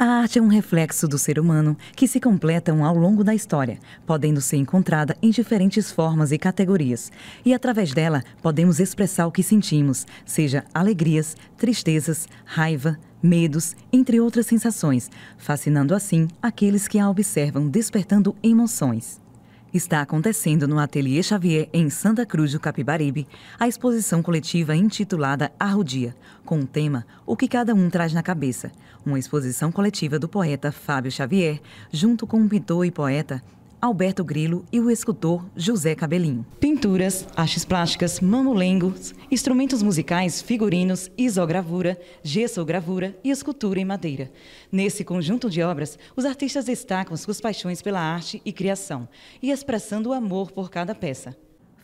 A arte é um reflexo do ser humano que se completam ao longo da história, podendo ser encontrada em diferentes formas e categorias. E através dela podemos expressar o que sentimos, seja alegrias, tristezas, raiva, medos, entre outras sensações, fascinando assim aqueles que a observam, despertando emoções. Está acontecendo no Ateliê Xavier, em Santa Cruz do Capibaribe, a exposição coletiva intitulada Arrudia, com o tema O que Cada Um Traz na Cabeça, uma exposição coletiva do poeta Fábio Xavier, junto com o pintor e poeta Alberto Grilo e o escultor José Cabelinho. Pinturas, artes plásticas, mamulengos, instrumentos musicais, figurinos, isogravura, gessogravura e escultura em madeira. Nesse conjunto de obras, os artistas destacam suas paixões pela arte e criação e expressando o amor por cada peça.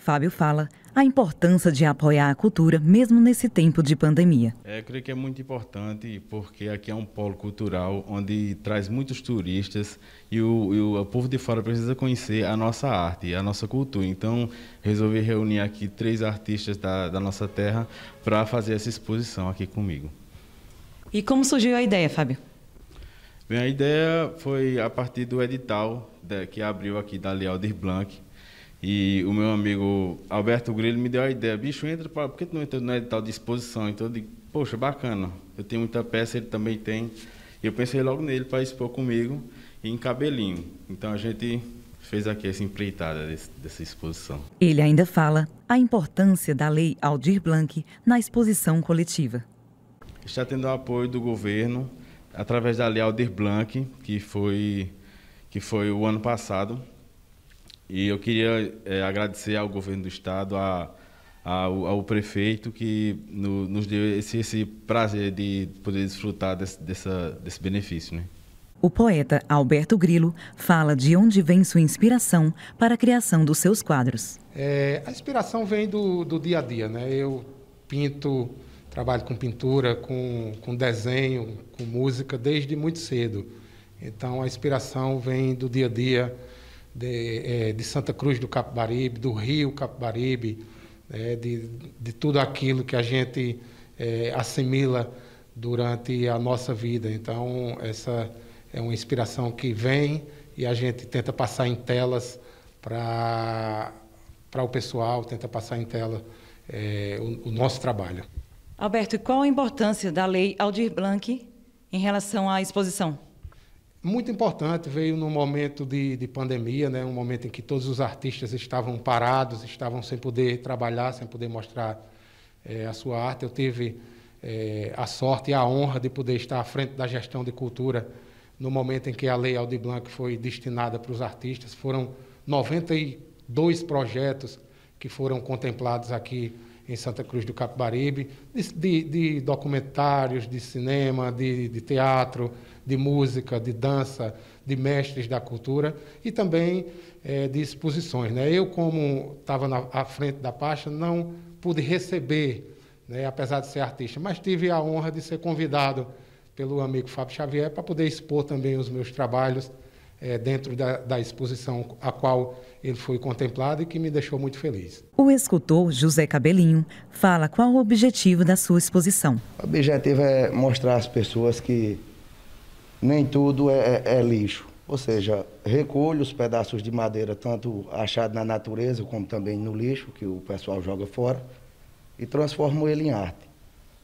Fábio fala a importância de apoiar a cultura, mesmo nesse tempo de pandemia. É, eu creio que é muito importante, porque aqui é um polo cultural onde traz muitos turistas e o, e o povo de fora precisa conhecer a nossa arte, a nossa cultura. Então, resolvi reunir aqui três artistas da, da nossa terra para fazer essa exposição aqui comigo. E como surgiu a ideia, Fábio? Bem, a ideia foi a partir do edital né, que abriu aqui da Lealdir Blanc, e o meu amigo Alberto Grilo me deu a ideia, bicho, entra, pra... por que tu não entra no edital de exposição? Então eu digo, poxa, bacana, eu tenho muita peça, ele também tem. E eu pensei logo nele para expor comigo em cabelinho. Então a gente fez aqui essa empreitada desse, dessa exposição. Ele ainda fala a importância da lei Aldir Blanc na exposição coletiva. Está tendo o apoio do governo através da lei Aldir Blanc, que foi, que foi o ano passado, e eu queria é, agradecer ao governo do estado, a, ao, ao, prefeito que no, nos deu esse, esse, prazer de poder desfrutar desse, dessa, desse benefício. Né? O poeta Alberto Grilo fala de onde vem sua inspiração para a criação dos seus quadros. É, a inspiração vem do, do, dia a dia. Né? Eu pinto, trabalho com pintura, com, com desenho, com música desde muito cedo. Então a inspiração vem do dia a dia de, é, de Santa Cruz do Capibaribe, do Rio Capibaribe, é, de, de tudo aquilo que a gente é, assimila durante a nossa vida. Então, essa é uma inspiração que vem e a gente tenta passar em telas para o pessoal, tenta passar em tela é, o, o, nosso trabalho. Alberto, qual a importância da lei Aldir Blanc em relação à exposição? muito importante, veio num momento de, de, pandemia, né? um momento em que todos os artistas estavam parados, estavam sem poder trabalhar, sem poder mostrar é, a sua arte. Eu tive é, a sorte e a honra de poder estar à frente da gestão de cultura no momento em que a Lei Aldir Blanc foi destinada para os artistas. Foram 92 projetos que foram contemplados aqui em Santa Cruz do Capibaribe, de, de, de documentários, de cinema, de, de, teatro, de música, de dança, de mestres da cultura e também é, de exposições. Né? Eu, como estava à frente da pasta, não pude receber, né, apesar de ser artista, mas tive a honra de ser convidado pelo amigo Fábio Xavier para poder expor também os meus trabalhos é, dentro da, da, exposição a qual ele foi contemplado e que me deixou muito feliz. O escultor José Cabelinho fala qual o objetivo da sua exposição. O objetivo é mostrar às pessoas que nem tudo é, é, é lixo, ou seja, recolho os pedaços de madeira, tanto achado na natureza como também no lixo, que o pessoal joga fora, e transformo ele em arte.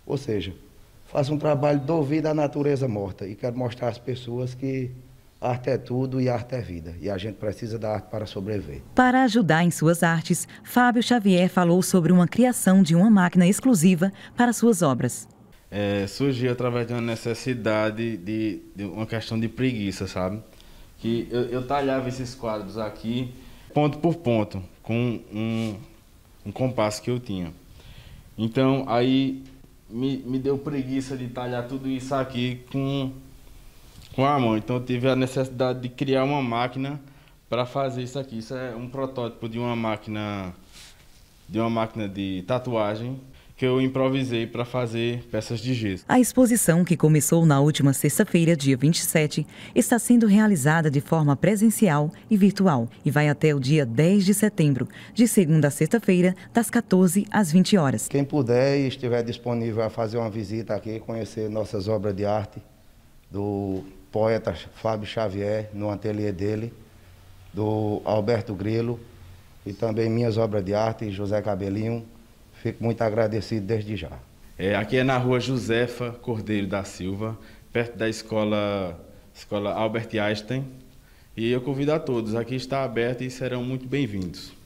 Ou seja, faço um trabalho do ouvido à natureza morta e quero mostrar às pessoas que Arte é tudo e arte é vida, e a gente precisa da arte para sobreviver. Para ajudar em suas artes, Fábio Xavier falou sobre uma criação de uma máquina exclusiva para suas obras. É, surgiu através de uma necessidade, de, de, uma questão de preguiça, sabe? Que eu, eu, talhava esses quadros aqui, ponto por ponto, com um, um compasso que eu tinha. Então, aí me, me deu preguiça de talhar tudo isso aqui com com a mão. Então eu tive a necessidade de criar uma máquina para fazer isso aqui. Isso é um protótipo de uma máquina de uma máquina de tatuagem que eu improvisei para fazer peças de gesso. A exposição, que começou na última sexta-feira, dia 27, está sendo realizada de forma presencial e virtual e vai até o dia 10 de setembro, de segunda a sexta-feira, das 14 às 20 horas. Quem puder e estiver disponível a fazer uma visita aqui, conhecer nossas obras de arte do poeta Fábio Xavier, no ateliê dele, do Alberto Grilo e também minhas obras de arte, José Cabelinho. Fico muito agradecido desde já. É, aqui é na rua Josefa Cordeiro da Silva, perto da escola, escola Albert Einstein. E eu convido a todos, aqui está aberto e serão muito bem-vindos.